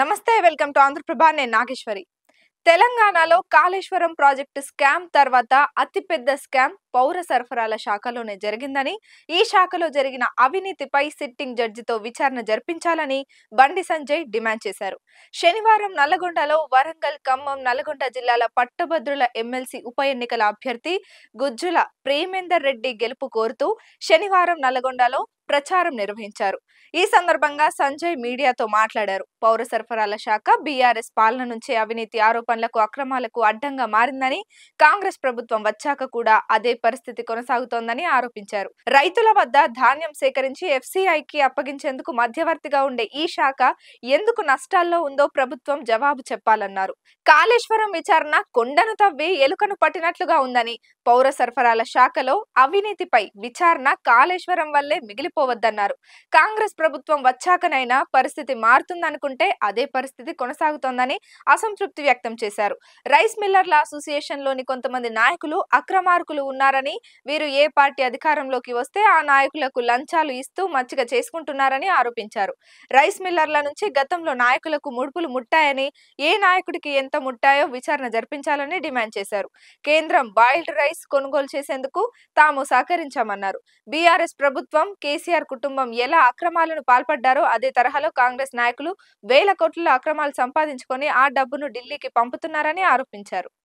నమస్తే welcome to Andhraprabha నేను నాగేశ్వరి తెలంగాణలో కాళేశ్వరం ప్రాజెక్టు స్కామ్ తర్వాత అతిపెద్ద స్కామ్ పౌర సరఫరాల శాఖలోనే జరిగిందని ఈ శాఖలో జరిగిన అవినీతిపై సిట్టింగ్ జడ్జితో విచారణ జరిపించాలని బండి సంజయ్ డిమాండ్ చేశారు శనివారం నల్లగొండలో వరంగల్ ఖమ్మం నల్గొండ జిల్లాల పట్టభద్రుల ఎమ్మెల్సీ ఉప ఎన్నికల అభ్యర్థి గుజ్జుల ప్రేమేందర్ రెడ్డి గెలుపు కోరుతూ శనివారం నల్గొండలో ప్రచారం నిర్వహించారు ఈ సందర్భంగా సంజయ్ మీడియాతో మాట్లాడారు పౌర సరఫరాల శాఖ బీఆర్ఎస్ పాలన నుంచే అవినీతి ఆరోపణలకు అక్రమాలకు అడ్డంగా మారిందని కాంగ్రెస్ ప్రభుత్వం వచ్చాక కూడా అదే పరిస్థితి కొనసాగుతోందని ఆరోపించారు రైతుల వద్ద ధాన్యం సేకరించి ఎఫ్సీఐకి అప్పగించేందుకు మధ్యవర్తిగా ఉండే ఈ శాఖ ఎందుకు నష్టాల్లో ఉందో ప్రభుత్వం జవాబు చెప్పాలన్నారు కాళేశ్వరం విచారణ కొండను తవ్వి ఎలుకను పట్టినట్లుగా ఉందని పౌర సరఫరాల శాఖలో అవినీతిపై విచారణ కాళేశ్వరం వల్లే మిగిలిపో మర్చిపోవద్దన్నారు కాంగ్రెస్ ప్రభుత్వం వచ్చాకనైనా పరిస్థితి మారుతుందనుకుంటే అదే పరిస్థితి కొనసాగుతోందని అసంతృప్తి వ్యక్తం చేశారు రైస్ మిల్లర్ల అసోసియేషన్ లోని కొంతమంది నాయకులు అక్రమార్కులు ఉన్నారని వీరు ఏ పార్టీ అధికారంలోకి వస్తే ఆ నాయకులకు లంచాలు ఇస్తూ మచ్చిక చేసుకుంటున్నారని ఆరోపించారు రైస్ మిల్లర్ల నుంచి గతంలో నాయకులకు ముడుపులు ముట్టాయని ఏ నాయకుడికి ఎంత ముట్టాయో విచారణ జరిపించాలని డిమాండ్ చేశారు కేంద్రం బాయిల్డ్ రైస్ కొనుగోలు చేసేందుకు తాము సహకరించామన్నారు బీఆర్ఎస్ ప్రభుత్వం కేసీఆర్ కేసీఆర్ కుటుంబం ఎలా అక్రమాలను పాల్పడ్డారో అదే తరహాలో కాంగ్రెస్ నాయకులు వేల కోట్ల అక్రమాలు సంపాదించుకొని ఆ డబ్బును ఢిల్లీకి పంపుతున్నారని ఆరోపించారు